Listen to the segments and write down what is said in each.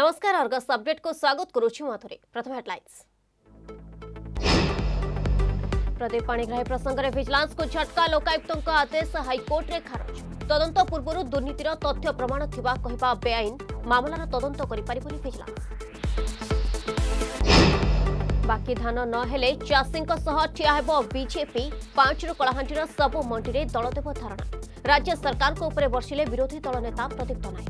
নমস্কার আরগস আপডেট কো স্বাগত করুছি মাথরে প্রথম হেডলাইন্স प्रदीप পাণিগ্রহে প্রসঙ্গের ভিজিল্যান্স কো ছটকা লোকায়ুক্তন কা আদেশ হাই কোর্ট রে খারাজ তদন্তপূর্বৰ দুর্নীতিৰ তথ্য প্ৰমাণিত কিবা কহেবা বেআইন মামলাৰ তদন্ত কৰিবলৈ হৈছেলা বাকি ধান ন হেলে চাছিং কা শহর টিয়া হেব বিজেপি পাঁচৰ কলহান্তিৰ সব মণ্ডৰি দলদব ধৰণা ৰাজ্য সরকারৰ ওপৰে বৰছিলে বিৰোধী দল নেতা প্ৰতিবদ্ধ নাই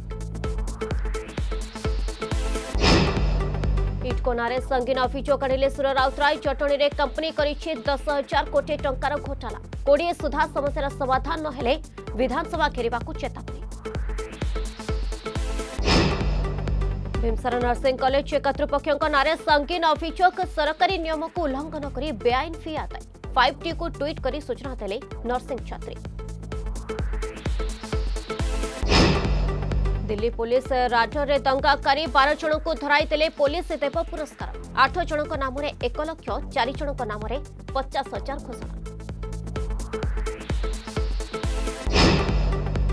କୋନାରେ ସଙ୍ଗୀନ ଅଭିଯୋଗ ଆଣିଲେ ସୁର ରାଉତରାୟ ଜଟଣୀରେ କମ୍ପାନୀ କରିଛି ଦଶ ହଜାର କୋଟି ଟଙ୍କାର ଘୋଟାଲା କୋଡ଼ିଏ ସୁଦ୍ଧା ସମସ୍ୟାର ସମାଧାନ ନ ହେଲେ ବିଧାନସଭା ଘେରିବାକୁ ଚେତାବନୀ ଭୀମସାର ନର୍ସିଂ କଲେଜ କର୍ତ୍ତୃପକ୍ଷଙ୍କ ନାଁରେ ସଙ୍ଗୀନ ଅଭିଯୋଗ ସରକାରୀ ନିୟମକୁ ଉଲ୍ଲଂଘନ କରି ବେଆଇନ ଫି ଆଦାୟ ଫାଇଭ୍ ଟିକୁ ଟ୍ୱିଟ୍ କରି ସୂଚନା ଦେଲେ ନର୍ସିଂ ଛାତ୍ରୀ दिल्ली पुलिस राज्य में दंगाकारी बार जन को धरते पुलिस देव पुरस्कार आठ जन नाम एक लक्ष चार नाम पचास हजार घोषणा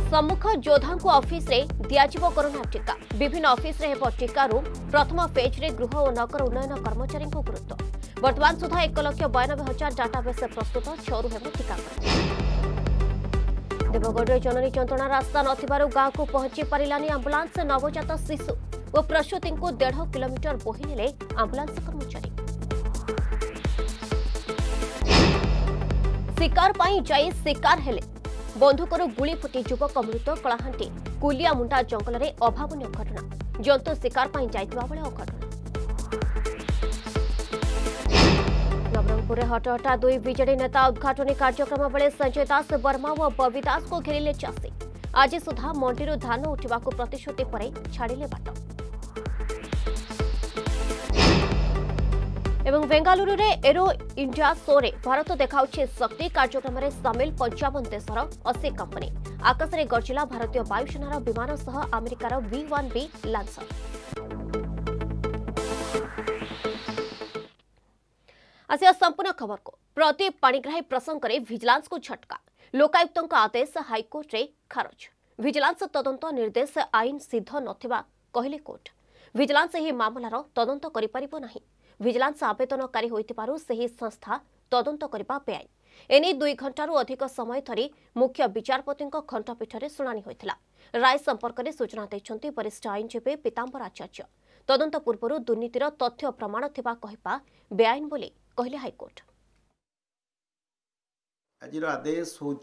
सम्मुख जोधा अफिश्रे दिजा टीका विभिन्न अफिस टीका रूम प्रथम पेज में गृह और नगर उन्नयन कर्मचारियों गुरुत्व बर्तमान सुधा एक लक्ष बयानबे हजार डाटाबेस प्रस्तुत छु टीकाकरण ଦେବଗଡ଼ରେ ଜନନୀ ଯନ୍ତ୍ରଣା ରାସ୍ତା ନଥିବାରୁ ଗାଁକୁ ପହଞ୍ଚି ପାରିଲାନି ଆମ୍ବୁଲାନ୍ସ ନବଜାତ ଶିଶୁ ଓ ପ୍ରସୂତିଙ୍କୁ ଦେଢ଼ କିଲୋମିଟର ବୋହି ନେଲେ ଆମ୍ବୁଲାନ୍ସ କର୍ମଚାରୀ ଶିକାର ପାଇଁ ଯାଇ ଶିକାର ହେଲେ ବନ୍ଧୁକରୁ ଗୁଳି ଫୁଟି ଯୁବକ ମୃତ କଳାହାଣ୍ଡି କୁଲିଆମୁଣ୍ଡା ଜଙ୍ଗଲରେ ଅଭାବନୀୟ ଘଟଣା ଜନ୍ତୁ ଶିକାର ପାଇଁ ଯାଇଥିବା ବେଳେ ଅଘଟଣା रायपुर में हटहटा दुई विजे नेता उद्घाटन कार्यक्रम बेले संजय दास वर्मा और बबी दास को घेरिले चाषी आज सुधा मंडी धान उठवा प्रतिश्रुति पर छाड़े बाट एवं बेंगालुरु रे एरो इंडिया शो भारत देखा शक्ति कार्यक्रम में सामिल पंचावन देशर अशी कंपनी आकाशे गर्जिला भारतीय वायुसेनार विमान सह आमेरिकार वी ओन बी लांसर आसिया संपूर्ण खबर को प्रति पाणीग्राही प्रसंग में भिजिलांस को झटका लोकायुक्त आदेश हाइकोर्ट में खारज भिजिलांस तदंत निर्देश आईन सिद्ध नथिबा कहले कोर्ट भिजिलांस ଏହି ମାମଲାର ତଦନ୍ତ କରିପାରିବ ନାହିଁ ଭିଜିଲାନ୍ସ ଆବେଦନକାରୀ ହୋଇଥିବାରୁ ସେହି ସଂସ୍ଥା ତଦନ୍ତ କରିବା ବେଆଇନ ଏନେଇ ଦୁଇ ଘଣ୍ଟାରୁ ଅଧିକ ସମୟ ଧରି ମୁଖ୍ୟ ବିଚାରପତିଙ୍କ ଖଣ୍ଡପୀଠରେ ଶୁଣାଣି ହୋଇଥିଲା ରାୟ ସମ୍ପର୍କରେ ସୂଚନା ଦେଇଛନ୍ତି ବରିଷ୍ଠ ଆଇନଜୀବୀ ପୀତାମ୍ବର ଆଚାର୍ଯ୍ୟ ତଦନ୍ତ ପୂର୍ବରୁ ଦୁର୍ନୀତିର ତଥ୍ୟ ପ୍ରମାଣ ଥିବା କହିବା ବେଆଇନ ବୋଲି कहले हाइकोर्ट आज आदेश हूँ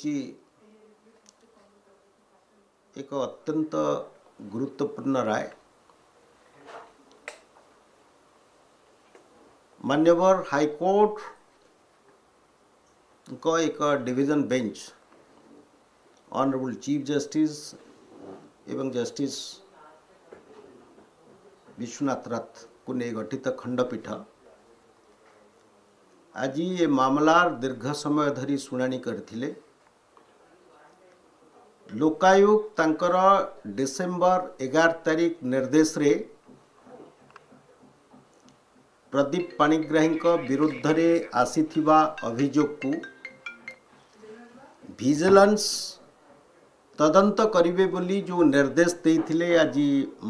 एक अत्यंत गुरुत्वपूर्ण राय मान्यवर हाइकोर्ट एक division bench honourable chief justice एवं जस्टिस विश्वनाथ रथ को नहीं गठित खंडपीठ आज ये मामलार दीर्घ समय धरी शुणी कर लोकायुक्त डिसेंबर एगार तारीख निर्देश रे प्रदीप पाणिग्राही विरुद्ध आसी अभोग को भिजिलेंस तदंत करे जो निर्देश देते आज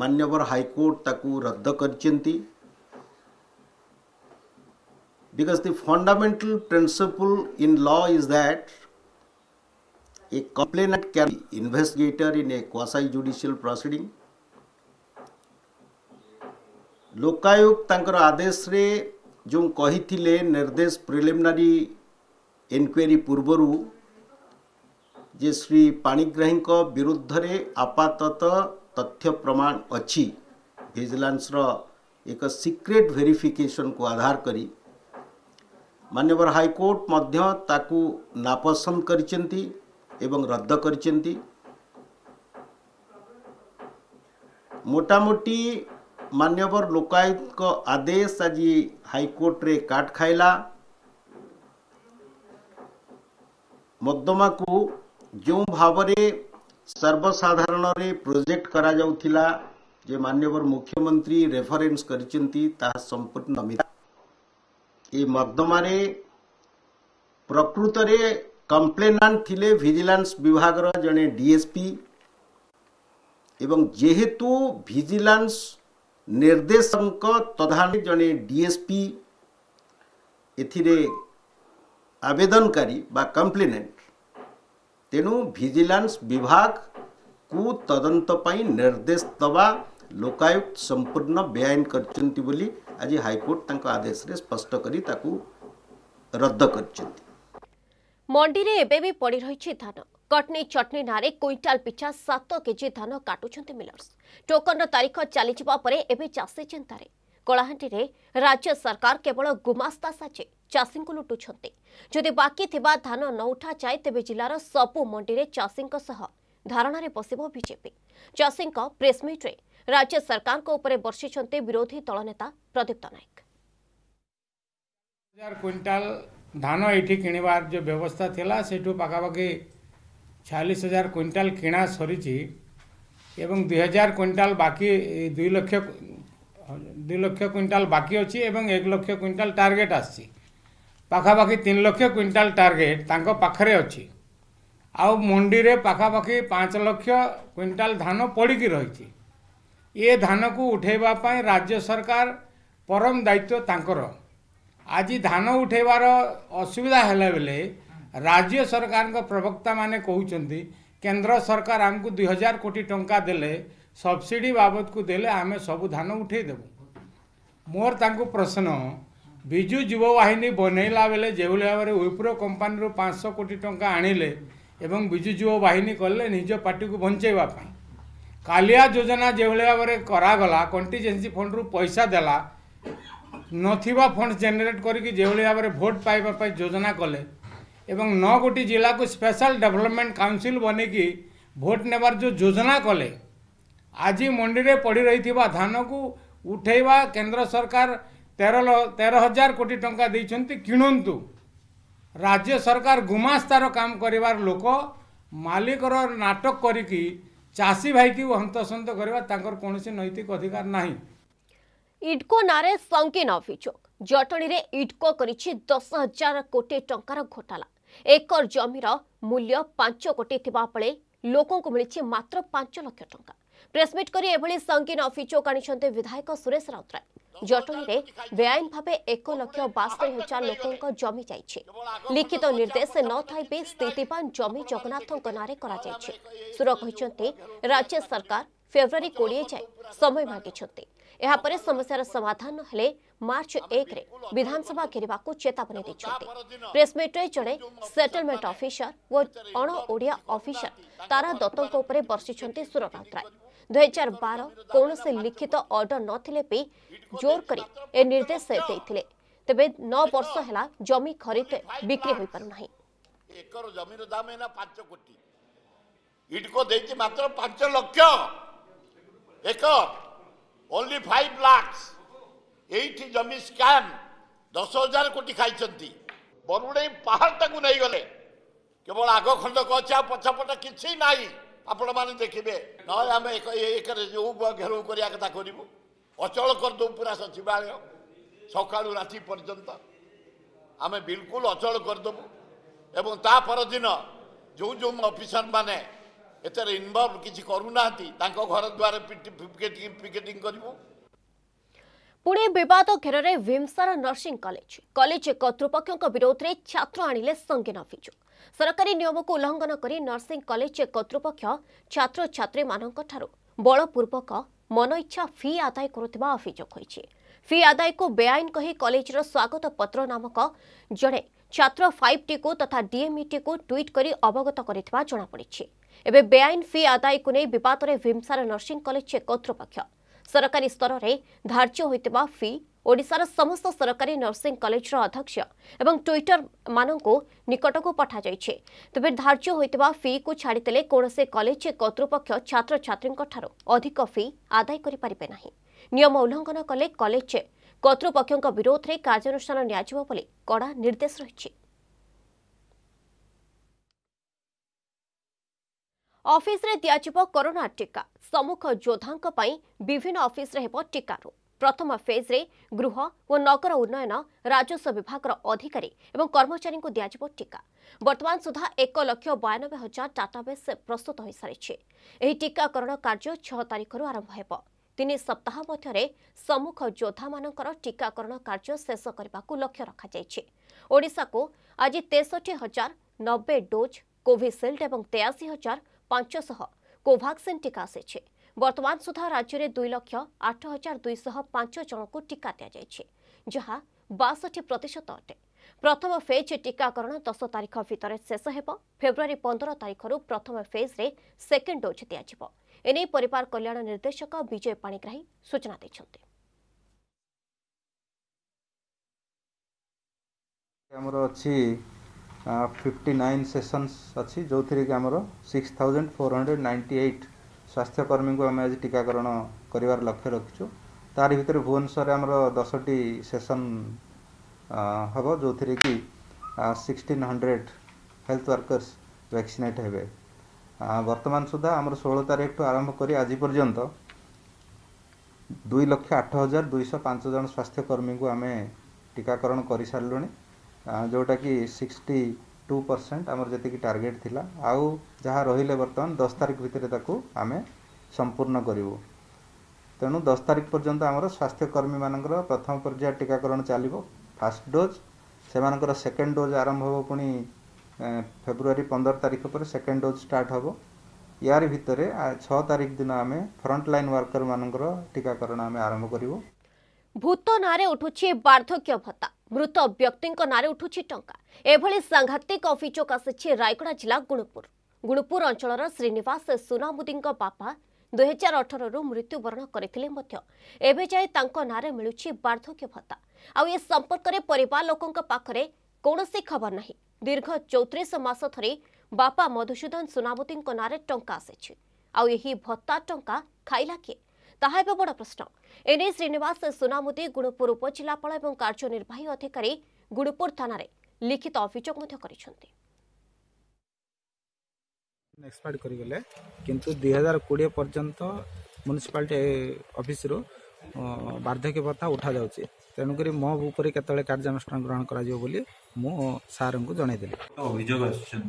मान्यवर हाईकोर्ट ताकू रद्द करचंती because the fundamental principle in law is that a complainant can be investigator in a quasi-judicial proceeding. Lokayukta तांकर आदेश रे जो कही निर्देश प्रिलिमिनारी इनक्वारी पूर्वर जे श्री पाणिग्राही विरुद्ध आपातत तथ्य प्रमाण अच्छी भिजिलांसर एक सिक्रेट भेरिफिकेसन को आधार करी ମାନ୍ୟବର ହାଇକୋର୍ଟ ମଧ୍ୟ ତାକୁ ନାପସନ୍ଦ କରିଛନ୍ତି ଏବଂ ରଦ୍ଦ କରିଛନ୍ତି ମୋଟାମୋଟି ମାନ୍ୟବର ଲୋକାୟୁକ୍ତଙ୍କ ଆଦେଶ ଆଜି ହାଇକୋର୍ଟରେ କାଟ ଖାଇଲା ମକଦ୍ଦମାକୁ ଯେଉଁ ଭାବରେ ସର୍ବସାଧାରଣରେ ପ୍ରୋଜେକ୍ଟ କରାଯାଉଥିଲା ଯେ ମାନ୍ୟବର ମୁଖ୍ୟମନ୍ତ୍ରୀ ରେଫରେନ୍ସ କରିଛନ୍ତି ତାହା ସମ୍ପୂର୍ଣ୍ଣ मर्दम प्रकृतले कम्प्लेनाले भिजिलान्स विभाग र जे डिएसपी जे भिजिलान्स निर्देश तिएसपि एउटा आवेदनकारी कम्प्लेन तेणु भिजिलान्स विभाग कु तदन्त निर्देश दबा लोकयुक्त सम्पूर्ण बेन गरिन्छ ଆଜି ହାଇକୋର୍ଟ ତାଙ୍କ ଆଦେଶରେ ସ୍ପଷ୍ଟ କରି ତାକୁ ରଦ୍ଦ କରିଛନ୍ତି ମଣ୍ଡିରେ ଏବେ ବି ପଡ଼ି ରହିଛି ଧାନ କଟନୀ ଚଟନୀ ନାଁରେ କୁଇଣ୍ଟାଲ ପିଛା ସାତ କେଜି ଧାନ କାଟୁଛନ୍ତି ମିଲର୍ସ ଟୋକନର ତାରିଖ ଚାଲିଯିବା ପରେ ଏବେ ଚାଷୀ ଚିନ୍ତାରେ କଳାହାଣ୍ଡିରେ ରାଜ୍ୟ ସରକାର କେବଳ ଗୁମାସ୍ତା ସାଜେ ଚାଷୀଙ୍କୁ ଲୁଟୁଛନ୍ତି ଯଦି ବାକି ଥିବା ଧାନ ନ ଉଠାଯାଏ ତେବେ ଜିଲ୍ଲାର ସବୁ ମଣ୍ଡିରେ ଚାଷୀଙ୍କ ସହ ଧାରଣାରେ ବସିବ ବିଜେପି ଚାଷୀଙ୍କ ପ୍ରେସ୍ମିଟ୍ରେ ରାଜ୍ୟ ସରକାରଙ୍କ ଉପରେ ବର୍ଷିଛନ୍ତି ବିରୋଧୀ ଦଳ ନେତା ପ୍ରଦୀପ୍ତ ନାୟକ ହଜାର କ୍ୱିଣ୍ଟାଲ ଧାନ ଏଇଠି କିଣିବାର ଯେଉଁ ବ୍ୟବସ୍ଥା ଥିଲା ସେଇଠୁ ପାଖାପାଖି ଛୟାଳିଶ ହଜାର କ୍ୱିଣ୍ଟାଲ କିଣା ସରିଛି ଏବଂ ଦୁଇ ହଜାର କ୍ୱିଣ୍ଟାଲ ବାକି ଦୁଇ ଲକ୍ଷ ଦୁଇ ଲକ୍ଷ କ୍ୱିଣ୍ଟାଲ ବାକି ଅଛି ଏବଂ ଏକ ଲକ୍ଷ କ୍ୱିଣ୍ଟାଲ ଟାର୍ଗେଟ୍ ଆସିଛି ପାଖାପାଖି ତିନି ଲକ୍ଷ କ୍ୱିଣ୍ଟାଲ ଟାର୍ଗେଟ୍ ତାଙ୍କ ପାଖରେ ଅଛି ଆଉ ମଣ୍ଡିରେ ପାଖାପାଖି ପାଞ୍ଚ ଲକ୍ଷ କ୍ୱିଣ୍ଟାଲ ଧାନ ପଡ଼ିକି ରହିଛି ଏ ଧାନକୁ ଉଠାଇବା ପାଇଁ ରାଜ୍ୟ ସରକାର ପରମ ଦାୟିତ୍ୱ ତାଙ୍କର ଆଜି ଧାନ ଉଠାଇବାର ଅସୁବିଧା ହେଲା ବେଳେ ରାଜ୍ୟ ସରକାରଙ୍କ ପ୍ରବକ୍ତାମାନେ କହୁଛନ୍ତି କେନ୍ଦ୍ର ସରକାର ଆମକୁ ଦୁଇ ହଜାର କୋଟି ଟଙ୍କା ଦେଲେ ସବସିଡ଼ି ବାବଦକୁ ଦେଲେ ଆମେ ସବୁ ଧାନ ଦେବୁ ମୋର ତାଙ୍କୁ ପ୍ରଶ୍ନ ବିଜୁ ଯୁବବାହିନୀ ବାହିନୀ ବନେଇଲା ବେଳେ ଯେଉଁଭଳି ଭାବରେ ୱିପ୍ରୋ କମ୍ପାନୀରୁ ପାଞ୍ଚଶହ କୋଟି ଟଙ୍କା ଆଣିଲେ ଏବଂ ବିଜୁ ଯୁବବାହିନୀ କଲେ ନିଜ ପାର୍ଟିକୁ ବଞ୍ଚେଇବା ପାଇଁ କାଲିଆ ଯୋଜନା ଯେଉଁଭଳି ଭାବରେ କରାଗଲା କଣ୍ଟିଜେନ୍ସି ଫଣ୍ଡରୁ ପଇସା ଦେଲା ନଥିବା ଫଣ୍ଡ ଜେନେରେଟ୍ କରିକି ଯେଉଁଭଳି ଭାବରେ ଭୋଟ୍ ପାଇବା ପାଇଁ ଯୋଜନା କଲେ ଏବଂ ନଅ ଗୋଟି ଜିଲ୍ଲାକୁ ସ୍ପେଶାଲ ଡେଭଲପମେଣ୍ଟ କାଉନସିଲ୍ ବନେଇକି ଭୋଟ୍ ନେବାର ଯେଉଁ ଯୋଜନା କଲେ ଆଜି ମଣ୍ଡିରେ ପଡ଼ି ରହିଥିବା ଧାନକୁ ଉଠାଇବା କେନ୍ଦ୍ର ସରକାର ତେର ତେର ହଜାର କୋଟି ଟଙ୍କା ଦେଇଛନ୍ତି କିଣନ୍ତୁ ରାଜ୍ୟ ସରକାର ଗୁମାସ୍ତାର କାମ କରିବାର ଲୋକ ମାଲିକର ନାଟକ କରିକି ଚାଷୀ ଭାଇକି ହନ୍ତସନ୍ତ କରିବା ତାଙ୍କର କୌଣସି ନୈତିକ ଅଧିକାର ନାହିଁ ଇଡ୍କୋ ନାଁରେ ସଙ୍ଗୀନ ଅଭିଯୋଗ ଜଟଣୀରେ ଇଡ୍କୋ କରିଛି ଦଶ ହଜାର କୋଟି ଟଙ୍କାର ଘୋଟାଲା ଏକର ଜମିର ମୂଲ୍ୟ ପାଞ୍ଚ କୋଟି ଥିବାବେଳେ ଲୋକଙ୍କୁ ମିଳିଛି ମାତ୍ର ପାଞ୍ଚ ଲକ୍ଷ ଟଙ୍କା ପ୍ରେସମିଟ୍ କରି ଏଭଳି ସଙ୍ଗୀନ ଅଭିଯୋଗ ଆଣିଛନ୍ତି ବିଧାୟକ ସୁରେଶ ରାଉତରାୟ ଜଟଣୀରେ ବେଆଇନ ଭାବେ ଏକ ଲକ୍ଷ ବାସ୍ତରୀ ହଜାର ଲୋକଙ୍କ ଜମି ଯାଇଛି ଲିଖିତ ନିର୍ଦ୍ଦେଶ ନଥାଇ ବି ସ୍ଥିତିବାନ ଜମି ଜଗନ୍ନାଥଙ୍କ ନାଁରେ କରାଯାଇଛି ସୁର କହିଛନ୍ତି ରାଜ୍ୟ ସରକାର ଫେବୃଆରୀ କୋଡ଼ିଏ ଯାଏଁ ସମୟ ମାଗିଛନ୍ତି ଏହାପରେ ସମସ୍ୟାର ସମାଧାନ ନ ହେଲେ ମାର୍ଚ୍ଚ ଏକରେ ବିଧାନସଭା ଘେରିବାକୁ ଚେତାବନୀ ଦେଇଛନ୍ତି ପ୍ରେସ୍ମିଟ୍ରେ ଜଣେ ସେଟଲମେଣ୍ଟ ଅଫିସର ଓ ଅଣ ଓଡ଼ିଆ ଅଫିସର ତାରା ଦତ୍ତଙ୍କ ଉପରେ ବର୍ଷିଛନ୍ତି ସୁର ରାଉତରାୟ ଦୁଇହଜାର ବାର କୌଣସି ଲିଖିତ ଅର୍ଡର ନଥିଲେ ବି ଜୋର କରି ଏ ନିର୍ଦ୍ଦେଶ ଦେଇଥିଲେ ତେବେ ନଅ ବର୍ଷ ହେଲା ଜମି ଖରିଦ ବିକ୍ରି ହୋଇପାରୁନାହିଁ ଏକର ଜମିର ଦାମ ଏଇନା ପାଞ୍ଚ କୋଟି ଇଟକୋ ଦେଇଛି ମାତ୍ର ପାଞ୍ଚ ଲକ୍ଷ ଏକ ଓନ୍ଲି ଫାଇଭ ଲାକ୍ସ ଏଇଠି ଜମି ସ୍କାମ୍ ଦଶ ହଜାର କୋଟି ଖାଇଛନ୍ତି ବରୁଣେଇ ପାହାଡ଼ଟାକୁ ନେଇଗଲେ କେବଳ ଆଗ ଖଣ୍ଡକ ଅଛି ଆଉ ପଛପଟ କିଛି ନାହିଁ ଆପଣମାନେ ଦେଖିବେ ନହେଲେ ଆମେ ଏକରେ ଯେଉଁ ଘେରଉ କରିବା କଥା କରିବୁ ଅଚଳ କରିଦେବୁ ପୁରା ସଚିବାଳୟ ସକାଳୁ ରାତି ପର୍ଯ୍ୟନ୍ତ ଆମେ ବିଲକୁଲ ଅଚଳ କରିଦେବୁ ଏବଂ ତା ପରଦିନ ଯେଉଁ ଯେଉଁ ଅଫିସର ମାନେ ଏଥିରେ ଇନଭଲଭ କିଛି କରୁନାହାନ୍ତି ତାଙ୍କ ଘର ଦ୍ୱାରେ ପିକେଟିଂ କରିବୁ ପୁଣି ବିବାଦ ଘେରରେ ଭୀମସାର ନର୍ସିଂ କଲେଜ କଲେଜ କର୍ତ୍ତୃପକ୍ଷଙ୍କ ବିରୋଧରେ ଛାତ୍ର ଆଣିଲେ ସଙ୍ଗୀନ ଅଭିଯୋଗ ସରକାରୀ ନିୟମକୁ ଉଲ୍ଲଙ୍ଘନ କରି ନର୍ସିଂ କଲେଜ କର୍ତ୍ତୃପକ୍ଷ ଛାତ୍ରଛାତ୍ରୀମାନଙ୍କଠାରୁ ବଳପୂର୍ବକ ମନଇଚ୍ଛା ଫି ଆଦାୟ କରୁଥିବା ଅଭିଯୋଗ ହୋଇଛି ଫି ଆଦାୟକୁ ବେଆଇନ କହି କଲେଜର ସ୍ୱାଗତ ପତ୍ର ନାମକ ଜଣେ ଛାତ୍ର ଫାଇଭ୍ ଟିକୁ ତଥା ଡିଏମ୍ଇଟିକୁ ଟ୍ୱିଟ୍ କରି ଅବଗତ କରିଥିବା ଜଣାପଡ଼ିଛି ଏବେ ବେଆଇନ ଫି ଆଦାୟକୁ ନେଇ ବିବାଦରେ ଭୀମସାର ନର୍ସିଂ କଲେଜ କର୍ତ୍ତୃପକ୍ଷ ସରକାରୀ ସ୍ତରରେ ଧାର୍ଯ୍ୟ ହୋଇଥିବା ଫି ଓଡ଼ିଶାର ସମସ୍ତ ସରକାରୀ ନର୍ସିଂ କଲେଜର ଅଧ୍ୟକ୍ଷ ଏବଂ ଟ୍ୱିଟରମାନଙ୍କୁ ନିକଟକୁ ପଠାଯାଇଛି ତେବେ ଧାର୍ଯ୍ୟ ହୋଇଥିବା ଫି'କୁ ଛାଡ଼ିଦେଲେ କୌଣସି କଲେଜ କର୍ତ୍ତୃପକ୍ଷ ଛାତ୍ରଛାତ୍ରୀଙ୍କଠାରୁ ଅଧିକ ଫି ଆଦାୟ କରିପାରିବେ ନାହିଁ ନିୟମ ଉଲ୍ଲଂଘନ କଲେ କଲେଜ କର୍ତ୍ତୃପକ୍ଷଙ୍କ ବିରୋଧରେ କାର୍ଯ୍ୟାନୁଷ୍ଠାନ ନିଆଯିବ ବୋଲି କଡ଼ା ନିର୍ଦ୍ଦେଶ ରହିଛି ଅଫିସରେ ଦିଆଯିବ କରୋନା ଟିକା ସମ୍ମୁଖ ଯୋଦ୍ଧାଙ୍କ ପାଇଁ ବିଭିନ୍ନ ଅଫିସରେ ହେବ ଟିକାରୁ ପ୍ରଥମ ଫେଜ୍ରେ ଗୃହ ଓ ନଗର ଉନ୍ନୟନ ରାଜସ୍ୱ ବିଭାଗର ଅଧିକାରୀ ଏବଂ କର୍ମଚାରୀଙ୍କୁ ଦିଆଯିବ ଟିକା ବର୍ତ୍ତମାନ ସୁଦ୍ଧା ଏକ ଲକ୍ଷ ବୟାନବେ ହଜାର ଡାଟାବେସ୍ ପ୍ରସ୍ତୁତ ହୋଇସାରିଛି ଏହି ଟିକାକରଣ କାର୍ଯ୍ୟ ଛଅ ତାରିଖରୁ ଆରମ୍ଭ ହେବ ତିନି ସପ୍ତାହ ମଧ୍ୟରେ ସମ୍ମୁଖ ଯୋଦ୍ଧାମାନଙ୍କର ଟିକାକରଣ କାର୍ଯ୍ୟ ଶେଷ କରିବାକୁ ଲକ୍ଷ୍ୟ ରଖାଯାଇଛି ଓଡ଼ିଶାକୁ ଆଜି ତେଷଠି ହଜାର ନବେ ଡୋଜ୍ କୋଭିସିଲ୍ଡ ଏବଂ ତେୟାଅଶୀ ହଜାର ପାଞ୍ଚଶହ କୋଭାକ୍ସିନ୍ ଟିକା ଆସିଛି ବର୍ତ୍ତମାନ ସୁଦ୍ଧା ରାଜ୍ୟରେ ଦୁଇ ଲକ୍ଷ ଆଠ ହଜାର ଦୁଇଶହ ପାଞ୍ଚ ଜଣଙ୍କୁ ଟିକା ଦିଆଯାଇଛି ଯାହା ବାଷଠି ପ୍ରତିଶତ ଅଟେ ପ୍ରଥମ ଫେଜ୍ ଟିକାକରଣ ଦଶ ତାରିଖ ଭିତରେ ଶେଷ ହେବ ଫେବୃଆରୀ ପନ୍ଦର ତାରିଖରୁ ପ୍ରଥମ ଫେଜ୍ରେ ସେକେଣ୍ଡ ଡୋଜ୍ ଦିଆଯିବ ଏନେଇ ପରିବାର କଲ୍ୟାଣ ନିର୍ଦ୍ଦେଶକ ବିଜୟ ପାଣିଗ୍ରାହୀ ସୂଚନା ଦେଇଛନ୍ତି ଆମର ଅଛି फिफ्टी नाइन सेसनस अच्छी जो थी आम six thousand four hundred ninety eight स्वास्थ्यकर्मी को आम आज टीकाकरण कर लक्ष्य रखिचु तार भर भुवनेश्वर आम दस टी सेसन हम जो थी कि sixteen hundred health workers vaccinate हे बर्तमान सुधा आम षोह तारीख ठू आरंभ कर आज पर्यंत दुई लक्ष आठ हजार दुई पांच जन स्वास्थ्यकर्मी को आम टीकाकरण कर सारे ଯେଉଁଟାକି ସିକ୍ସଟି ଟୁ ପରସେଣ୍ଟ ଆମର ଯେତିକି ଟାର୍ଗେଟ ଥିଲା ଆଉ ଯାହା ରହିଲେ ବର୍ତ୍ତମାନ ଦଶ ତାରିଖ ଭିତରେ ତାକୁ ଆମେ ସମ୍ପୂର୍ଣ୍ଣ କରିବୁ ତେଣୁ ଦଶ ତାରିଖ ପର୍ଯ୍ୟନ୍ତ ଆମର ସ୍ୱାସ୍ଥ୍ୟକର୍ମୀମାନଙ୍କର ପ୍ରଥମ ପର୍ଯ୍ୟାୟ ଟିକାକରଣ ଚାଲିବ ଫାଷ୍ଟ ଡୋଜ୍ ସେମାନଙ୍କର ସେକେଣ୍ଡ ଡୋଜ୍ ଆରମ୍ଭ ହେବ ପୁଣି ଫେବୃଆରୀ ପନ୍ଦର ତାରିଖ ପରେ ସେକେଣ୍ଡ ଡୋଜ୍ ଷ୍ଟାର୍ଟ ହେବ ଏହାରି ଭିତରେ ଛଅ ତାରିଖ ଦିନ ଆମେ ଫ୍ରଣ୍ଟ ଲାଇନ୍ ୱାର୍କର ମାନଙ୍କର ଟିକାକରଣ ଆମେ ଆରମ୍ଭ କରିବୁ ଭୂତ ନାଁରେ ଉଠୁଛି ବାର୍ଦ୍ଧକ୍ୟ ଭତ୍ତା ମୃତ ବ୍ୟକ୍ତିଙ୍କ ନାଁରେ ଉଠୁଛି ଟଙ୍କା ଏଭଳି ସାଂଘାତିକ ଅଭିଯୋଗ ଆସିଛି ରାୟଗଡ଼ା ଜିଲ୍ଲା ଗୁଣୁପୁର ଗୁଣୁପୁର ଅଞ୍ଚଳର ଶ୍ରୀନିବାସ ସୁନାମୁଦିଙ୍କ ବାପା ଦୁଇହଜାର ଅଠରରୁ ମୃତ୍ୟୁବରଣ କରିଥିଲେ ମଧ୍ୟ ଏବେ ଯାଏ ତାଙ୍କ ନାଁରେ ମିଳୁଛି ବାର୍ଦ୍ଧକ୍ୟ ଭତ୍ତା ଆଉ ଏ ସମ୍ପର୍କରେ ପରିବାର ଲୋକଙ୍କ ପାଖରେ କୌଣସି ଖବର ନାହିଁ ଦୀର୍ଘ ଚଉତିରିଶ ମାସ ଧରି ବାପା ମଧୁସୂଦନ ସୁନାମୁଦିଙ୍କ ନାଁରେ ଟଙ୍କା ଆସିଛି ଆଉ ଏହି ଭତ୍ତା ଟଙ୍କା ଖାଇଲା କିଏ তাহা ଏବେ বড় প্রশ্ন এনে শ্রীনিবাস ସୁନାମୁଦି গুণপুর উপজেলাপাল এবং কার্যনির্বাহী অধিকারী গুণপুর থানার লিখিত অভিযোগ মধ্য করেছেন এক্সপায়ার্ড গেলে কিন্তু দুই হাজার কোড়িয়ে পর্যন্ত মুনিসিপালিটি অফিসর বার্ধক্য ভত্তা উঠা যাচ্ছে তেমকি মো উপরে কেতবে কার্যানুষ্ঠান গ্রহণ করা যাব বলে মু জনাই জনাইদেলি অভিযোগ আসছেন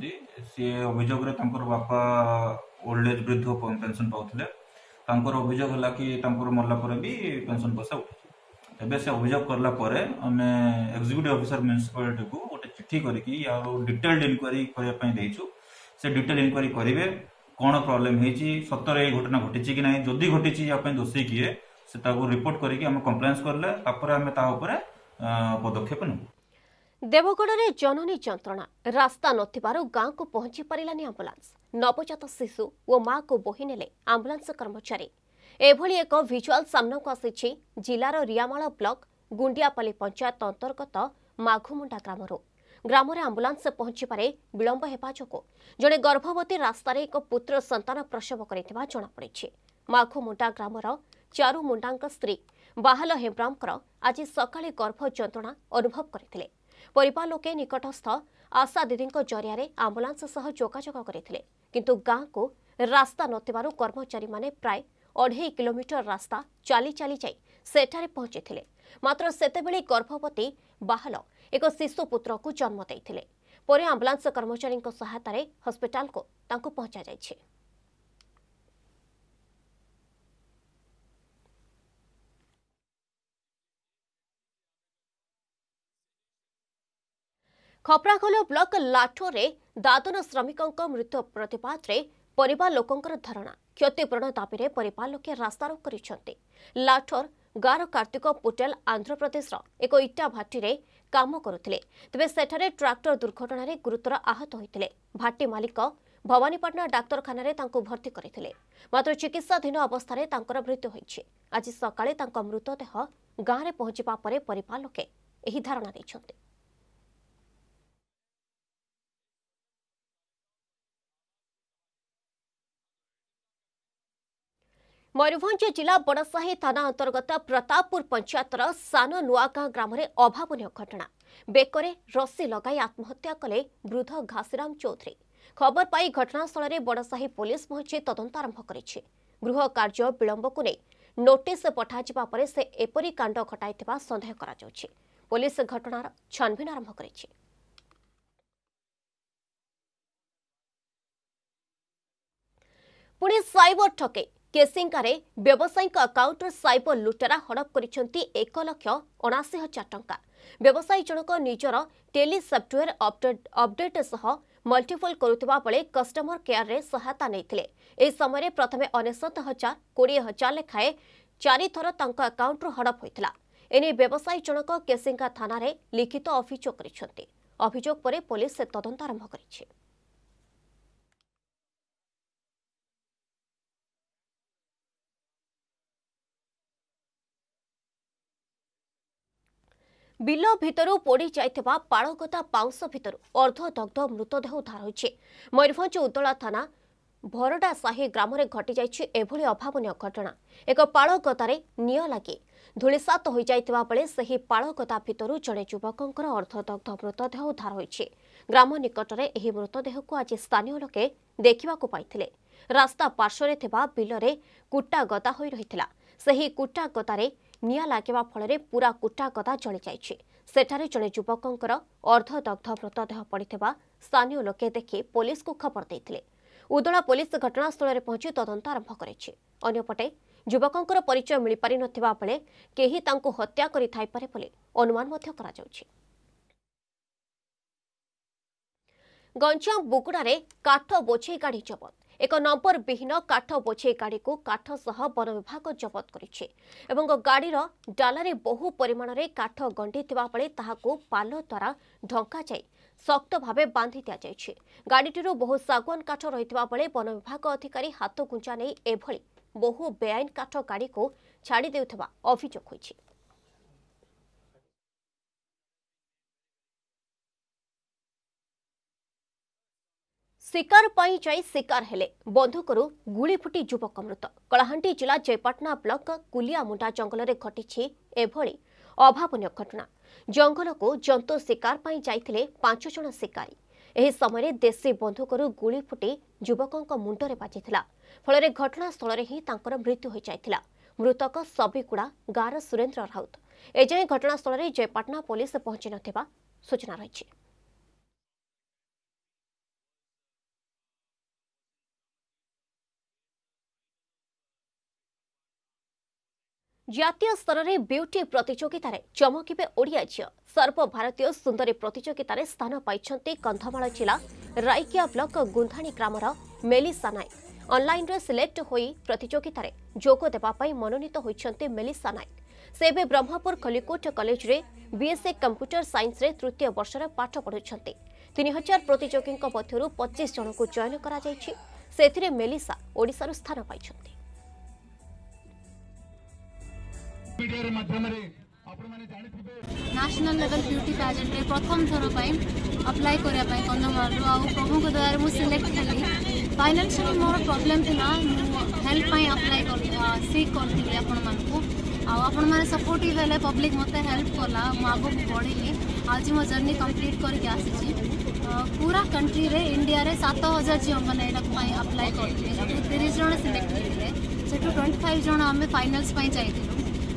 সি অভিযোগে তাঁর বাপা ওল্ড এজ বৃদ্ধ পেনশন পাওয়া ତାଙ୍କର ଅଭିଯୋଗ ହେଲା କି ତାଙ୍କର ମରିଲା ପରେ ବି ପେନ୍ସନ୍ ପଇସା ଉଠୁଛି ଏବେ ସେ ଅଭିଯୋଗ କଲା ପରେ ଆମେ ଏକ୍ଜିକ୍ୟୁଟିଭ୍ ଅଫିସର ମ୍ୟୁନିସିପାଲିଟିକୁ ଗୋଟେ ଚିଠି କରିକି ଆଉ ଡିଟେଲ୍ଡ ଇନକ୍ୱାରି କରିବା ପାଇଁ ଦେଇଛୁ ସେ ଡିଟେଲ୍ ଇନକ୍ୱାରି କରିବେ କ'ଣ ପ୍ରୋବ୍ଲେମ୍ ହେଇଛି ସତରେ ଏଇ ଘଟଣା ଘଟିଛି କି ନାହିଁ ଯଦି ଘଟିଛି ୟା ପାଇଁ ଦୋଷୀ କିଏ ସେ ତାକୁ ରିପୋର୍ଟ କରିକି ଆମେ କମ୍ପ୍ଲେନ୍ସ କଲେ ତାପରେ ଆମେ ତା ଉପରେ ପଦକ୍ଷେପ ନେବୁ ଦେବଗଡ଼ରେ ଜନନୀ ଯନ୍ତ୍ରଣା ରାସ୍ତା ନଥିବାରୁ ଗାଁକୁ ପହଞ୍ଚି ପାରିଲାନି ଆମ୍ବୁଲାନ୍ସ ନବଜାତ ଶିଶୁ ଓ ମାଆକୁ ବୋହି ନେଲେ ଆମ୍ବୁଲାନ୍ସ କର୍ମଚାରୀ ଏଭଳି ଏକ ଭିଜୁଆଲ୍ ସାମ୍ନାକୁ ଆସିଛି ଜିଲ୍ଲାର ରିୟାମାଳ ବ୍ଲକ ଗୁଣ୍ଡିଆପାଲି ପଞ୍ଚାୟତ ଅନ୍ତର୍ଗତ ମାଘୁମୁଣ୍ଡା ଗ୍ରାମରୁ ଗ୍ରାମରେ ଆମ୍ବୁଲାନ୍ସ ପହଞ୍ଚିବାରେ ବିଳମ୍ବ ହେବା ଯୋଗୁଁ ଜଣେ ଗର୍ଭବତୀ ରାସ୍ତାରେ ଏକ ପୁତ୍ର ସନ୍ତାନ ପ୍ରସବ କରିଥିବା ଜଣାପଡ଼ିଛି ମାଘୁମୁଣ୍ଡା ଗ୍ରାମର ଚାରୁ ମୁଣ୍ଡାଙ୍କ ସ୍ତ୍ରୀ ବାହାଲ ହେମ୍ରାମଙ୍କର ଆଜି ସକାଳେ ଗର୍ଭ ଯନ୍ତ୍ରଣା ଅନୁଭବ କରିଥିଲେ ପରିବାର ଲୋକେ ନିକଟସ୍ଥ ଆଶା ଦିଦିଙ୍କ ଜରିଆରେ ଆମ୍ବୁଲାନ୍ସ ସହ ଯୋଗାଯୋଗ କରିଥିଲେ କିନ୍ତୁ ଗାଁକୁ ରାସ୍ତା ନଥିବାରୁ କର୍ମଚାରୀମାନେ ପ୍ରାୟ ଅଢ଼େଇ କିଲୋମିଟର ରାସ୍ତା ଚାଲି ଚାଲି ଯାଇ ସେଠାରେ ପହଞ୍ଚିଥିଲେ ମାତ୍ର ସେତେବେଳେ ଗର୍ଭବତୀ ବାହାଲ ଏକ ଶିଶୁ ପୁତ୍ରକୁ ଜନ୍ମ ଦେଇଥିଲେ ପରେ ଆମ୍ବୁଲାନ୍ସ କର୍ମଚାରୀଙ୍କ ସହାୟତାରେ ହସ୍ପିଟାଲକୁ ତାଙ୍କୁ ପହଞ୍ଚାଯାଇଛି ଖପ୍ରାଖୋଲ ବ୍ଲକ ଲାଠୋରେ ଦାଦନ ଶ୍ରମିକଙ୍କ ମୃତ୍ୟୁ ପ୍ରତିପାତରେ ପରିବାର ଲୋକଙ୍କର ଧାରଣା କ୍ଷତିପୂରଣ ଦାବିରେ ପରିବାର ଲୋକେ ରାସ୍ତାରୋକ କରିଛନ୍ତି ଲାଠୋର ଗାଁର କାର୍ତ୍ତିକ ପୋଟେଲ ଆନ୍ଧ୍ରପ୍ରଦେଶର ଏକ ଇଟା ଭାଟିରେ କାମ କରୁଥିଲେ ତେବେ ସେଠାରେ ଟ୍ରାକ୍ଟର ଦୁର୍ଘଟଣାରେ ଗୁରୁତର ଆହତ ହୋଇଥିଲେ ଭାଟି ମାଲିକ ଭବାନୀପାଟଣା ଡାକ୍ତରଖାନାରେ ତାଙ୍କୁ ଭର୍ତ୍ତି କରିଥିଲେ ମାତ୍ର ଚିକିତ୍ସାଧୀନ ଅବସ୍ଥାରେ ତାଙ୍କର ମୃତ୍ୟୁ ହୋଇଛି ଆଜି ସକାଳେ ତାଙ୍କ ମୃତଦେହ ଗାଁରେ ପହଞ୍ଚିବା ପରେ ପରିବାର ଲୋକେ ଏହି ଧାରଣା ଦେଇଛନ୍ତି ମୟୂରଭଞ୍ଜ ଜିଲ୍ଲା ବଡ଼ସାହି ଥାନା ଅନ୍ତର୍ଗତ ପ୍ରତାପପୁର ପଞ୍ଚାୟତର ସାନ ନୂଆଗାଁ ଗ୍ରାମରେ ଅଭାବନୀୟ ଘଟଣା ବେକରେ ରସି ଲଗାଇ ଆତ୍ମହତ୍ୟା କଲେ ବୃଦ୍ଧ ଘାସିରାମ ଚୌଧୁରୀ ଖବର ପାଇ ଘଟଣାସ୍ଥଳରେ ବଡ଼ସାହି ପୋଲିସ ପହଞ୍ଚି ତଦନ୍ତ ଆରମ୍ଭ କରିଛି ଗୃହ କାର୍ଯ୍ୟ ବିଳମ୍ବକୁ ନେଇ ନୋଟିସ୍ ପଠାଯିବା ପରେ ସେ ଏପରି କାଣ୍ଡ ଘଟାଇଥିବା ସନ୍ଦେହ କରାଯାଉଛି ପୋଲିସ ଘଟଣାର ଛାନଭିନ ଆରମ୍ଭ କରିଛି ପୁଣି ସାଇବର ଠକେଇ କେସିଙ୍ଗାରେ ବ୍ୟବସାୟୀଙ୍କ ଆକାଉଣ୍ଟରୁ ସାଇବର ଲୁଟେରା ହଡପ କରିଛନ୍ତି ଏକ ଲକ୍ଷ ଅଣାଅଶୀ ହଜାର ଟଙ୍କା ବ୍ୟବସାୟୀ ଜଣକ ନିଜର ଟେଲି ସଫ୍ଟୱେୟାର ଅପଡେଟ୍ ସହ ମଲ୍ଟିପଲ୍ କରୁଥିବା ବେଳେ କଷ୍ଟମର କେୟାରରେ ସହାୟତା ନେଇଥିଲେ ଏହି ସମୟରେ ପ୍ରଥମେ ଅନେଶତ ହଜାର କୋଡ଼ିଏ ହଜାର ଲେଖାଏଁ ଚାରିଥର ତାଙ୍କ ଆକାଉଣ୍ଟରୁ ହଡପ ହୋଇଥିଲା ଏନେଇ ବ୍ୟବସାୟୀ ଜଣକ କେସିଙ୍ଗା ଥାନାରେ ଲିଖିତ ଅଭିଯୋଗ କରିଛନ୍ତି ଅଭିଯୋଗ ପରେ ପୋଲିସ ସେ ତଦନ୍ତ ଆରମ୍ଭ କରିଛି ବିଲ ଭିତରୁ ପୋଡ଼ି ଯାଇଥିବା ପାଳଗଦା ପାଉଁଶ ଭିତରୁ ଅର୍ଦ୍ଧଦଗ୍ଧ ମୃତଦେହ ଉଦ୍ଧାର ହୋଇଛି ମୟୂରଭଞ୍ଜ ଉଦଳା ଥାନା ଭରଡ଼ା ସାହି ଗ୍ରାମରେ ଘଟିଯାଇଛି ଏଭଳି ଅଭାବନୀୟ ଘଟଣା ଏକ ପାଳଗଦାରେ ନିଆଁ ଲାଗି ଧୂଳିସାତ ହୋଇଯାଇଥିବା ବେଳେ ସେହି ପାଳଗଦା ଭିତରୁ ଜଣେ ଯୁବକଙ୍କର ଅର୍ଦ୍ଧଦଗ୍ଧ ମୃତଦେହ ଉଦ୍ଧାର ହୋଇଛି ଗ୍ରାମ ନିକଟରେ ଏହି ମୃତଦେହକୁ ଆଜି ସ୍ଥାନୀୟ ଲୋକେ ଦେଖିବାକୁ ପାଇଥିଲେ ରାସ୍ତା ପାର୍ଶ୍ୱରେ ଥିବା ବିଲରେ କୁଟା ଗଦା ହୋଇ ରହିଥିଲା ସେହି କୁଟା ଗଦାରେ ନିଆଁ ଲାଗିବା ଫଳରେ ପୁରା କୁଟା ଗଦା ଜଳିଯାଇଛି ସେଠାରେ ଜଣେ ଯୁବକଙ୍କର ଅର୍ଦ୍ଧଦଗ୍ଧ ମୃତଦେହ ପଡ଼ିଥିବା ସ୍ଥାନୀୟ ଲୋକେ ଦେଖି ପୋଲିସକୁ ଖବର ଦେଇଥିଲେ ଉଦଳା ପୋଲିସ ଘଟଣାସ୍ଥଳରେ ପହଞ୍ଚି ତଦନ୍ତ ଆରମ୍ଭ କରିଛି ଅନ୍ୟପଟେ ଯୁବକଙ୍କର ପରିଚୟ ମିଳିପାରିନଥିବା ବେଳେ କେହି ତାଙ୍କୁ ହତ୍ୟା କରିଥାଇପାରେ ବୋଲି ଅନୁମାନ ମଧ୍ୟ କରାଯାଉଛି ଗଞ୍ଜାମ ବୁଗୁଡ଼ାରେ କାଠ ବୋଝେଇ ଗାଡ଼ି ଜବତ ଏକ ନମ୍ବର ବିହୀନ କାଠ ବୋଝେଇ ଗାଡ଼ିକୁ କାଠ ସହ ବନ ବିଭାଗ ଜବତ କରିଛି ଏବଂ ଗାଡ଼ିର ଡାଲାରେ ବହୁ ପରିମାଣରେ କାଠ ଗଣ୍ଡିଥିବା ବେଳେ ତାହାକୁ ପାଲ ଦ୍ୱାରା ଢଙ୍କାଯାଇ ଶକ୍ତ ଭାବେ ବାନ୍ଧି ଦିଆଯାଇଛି ଗାଡ଼ିଟିରୁ ବହୁ ଶାଗୁଆନ କାଠ ରହିଥିବା ବେଳେ ବନ ବିଭାଗ ଅଧିକାରୀ ହାତ ଗୁଞ୍ଜା ନେଇ ଏଭଳି ବହୁ ବେଆଇନ କାଠ ଗାଡ଼ିକୁ ଛାଡ଼ି ଦେଉଥିବା ଅଭିଯୋଗ ହୋଇଛି ଶିକାର ପାଇଁ ଯାଇ ଶିକାର ହେଲେ ବନ୍ଧୁକରୁ ଗୁଳି ଫୁଟି ଯୁବକ ମୃତ କଳାହାଣ୍ଡି ଜିଲ୍ଲା ଜୟପାଟନା ବ୍ଲକ କୁଲିଆମୁଣ୍ଡା ଜଙ୍ଗଲରେ ଘଟିଛି ଏଭଳି ଅଭାବନୀୟ ଘଟଣା ଜଙ୍ଗଲକୁ ଜନ୍ତୁ ଶିକାର ପାଇଁ ଯାଇଥିଲେ ପାଞ୍ଚ ଜଣ ଶିକାରୀ ଏହି ସମୟରେ ଦେଶୀ ବନ୍ଧୁକରୁ ଗୁଳି ଫୁଟି ଯୁବକଙ୍କ ମୁଣ୍ଡରେ ବାଜିଥିଲା ଫଳରେ ଘଟଣାସ୍ଥଳରେ ହିଁ ତାଙ୍କର ମୃତ୍ୟୁ ହୋଇଯାଇଥିଲା ମୃତକ ସବିକୁଡ଼ା ଗାଁର ସୁରେନ୍ଦ୍ର ରାଉତ ଏଯାଏଁ ଘଟଣାସ୍ଥଳରେ ଜୟପାଟନା ପୋଲିସ ପହଞ୍ଚିନଥିବା ସୂଚନା ରହିଛି জাতীয় স্তরের বিউটি প্রতিযোগিতার চমকিবে ওড়িয়া ঝিও সর্বভারতীয় সুন্দরী প্রতিযোগিতার স্থান পাই কন্ধমাল জেলা রাইকিয়া ব্লক গুন্ধাণী গ্রামর মেলিসা নায়ক অনলাইন সিলেক্ট হয়ে প্রতিযোগিতার যোগ দেওয়া মনোনীত হয়েছেন মেলিসা নায়ক সে এবে ব্রহ্মপুর কলিকোট কলেজে বিএসএ কম্পুটর সাইন্সরে তৃতীয় বর্ষের পাঠ পড়ুচ্ছেন তিন হাজার প্রতিযোগী মধ্যে পঁচিশ জনক চয়ন করা যাই সেথিরে মেলিসা ওড়শার স্থান পাই नेशनल लेवल ब्यूटी पैजेट प्रथम थर पाई अप्लाई करने कंधमाल प्रभु दया सिलेक्ट करी फाइनेसी मोर प्रोब्लेम थी हेल्प अप्लाई कर सी करी आपण मैंने सपोर्टिव हेल्ला पब्लिक मत हेल्प कला मुझे आगे बढ़ी आज मो जर्नी कंप्लीट कर पूरा कंट्री रे इंडिया रे सात हजार झील मैंने अप्लाई करें तेरी जन सिलेक्ट करेंगे ट्वेंटी फाइव जन आम फाइनाल्स जाइलु